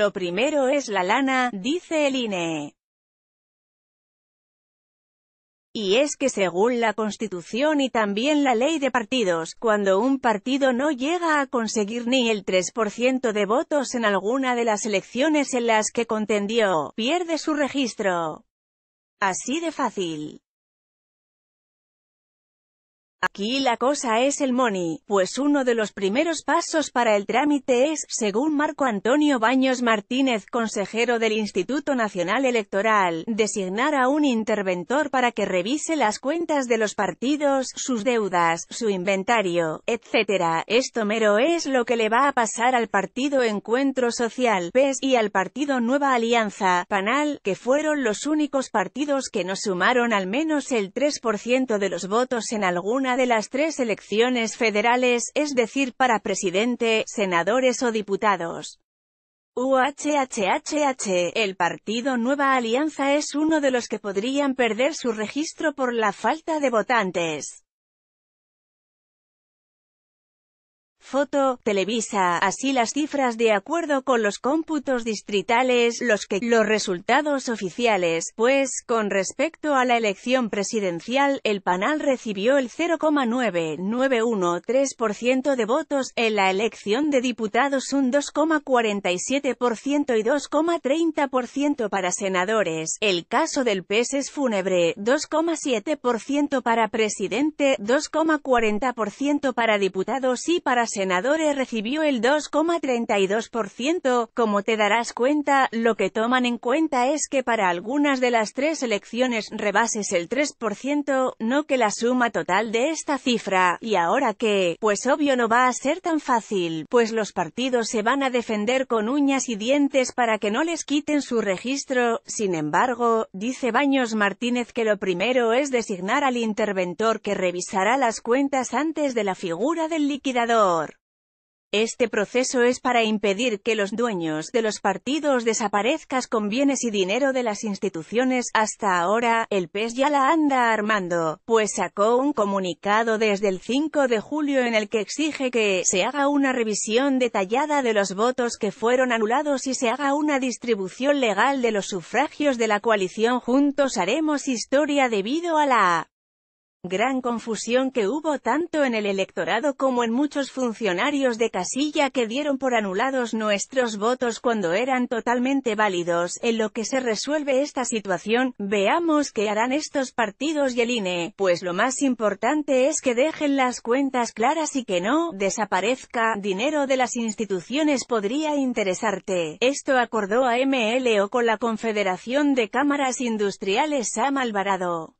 Lo primero es la lana, dice el INE. Y es que según la Constitución y también la ley de partidos, cuando un partido no llega a conseguir ni el 3% de votos en alguna de las elecciones en las que contendió, pierde su registro. Así de fácil. Aquí la cosa es el money, pues uno de los primeros pasos para el trámite es, según Marco Antonio Baños Martínez, consejero del Instituto Nacional Electoral, designar a un interventor para que revise las cuentas de los partidos, sus deudas, su inventario, etc. Esto mero es lo que le va a pasar al partido Encuentro Social, PES, y al partido Nueva Alianza, PANAL, que fueron los únicos partidos que no sumaron al menos el 3% de los votos en alguna de las tres elecciones federales, es decir, para presidente, senadores o diputados. UHHHH, el partido Nueva Alianza es uno de los que podrían perder su registro por la falta de votantes. Foto, Televisa, así las cifras de acuerdo con los cómputos distritales, los que, los resultados oficiales, pues, con respecto a la elección presidencial, el PANAL recibió el 0,9913% de votos, en la elección de diputados un 2,47% y 2,30% para senadores, el caso del PES es fúnebre, 2,7% para presidente, 2,40% para diputados y para senadores senadores recibió el 2,32%. Como te darás cuenta, lo que toman en cuenta es que para algunas de las tres elecciones rebases el 3%, no que la suma total de esta cifra. ¿Y ahora qué? Pues obvio no va a ser tan fácil, pues los partidos se van a defender con uñas y dientes para que no les quiten su registro. Sin embargo, dice Baños Martínez que lo primero es designar al interventor que revisará las cuentas antes de la figura del liquidador. Este proceso es para impedir que los dueños de los partidos desaparezcas con bienes y dinero de las instituciones. Hasta ahora, el PES ya la anda armando, pues sacó un comunicado desde el 5 de julio en el que exige que se haga una revisión detallada de los votos que fueron anulados y se haga una distribución legal de los sufragios de la coalición Juntos Haremos Historia debido a la Gran confusión que hubo tanto en el electorado como en muchos funcionarios de casilla que dieron por anulados nuestros votos cuando eran totalmente válidos. En lo que se resuelve esta situación, veamos qué harán estos partidos y el INE, pues lo más importante es que dejen las cuentas claras y que no desaparezca dinero de las instituciones podría interesarte. Esto acordó a MLO con la Confederación de Cámaras Industriales Sam Alvarado.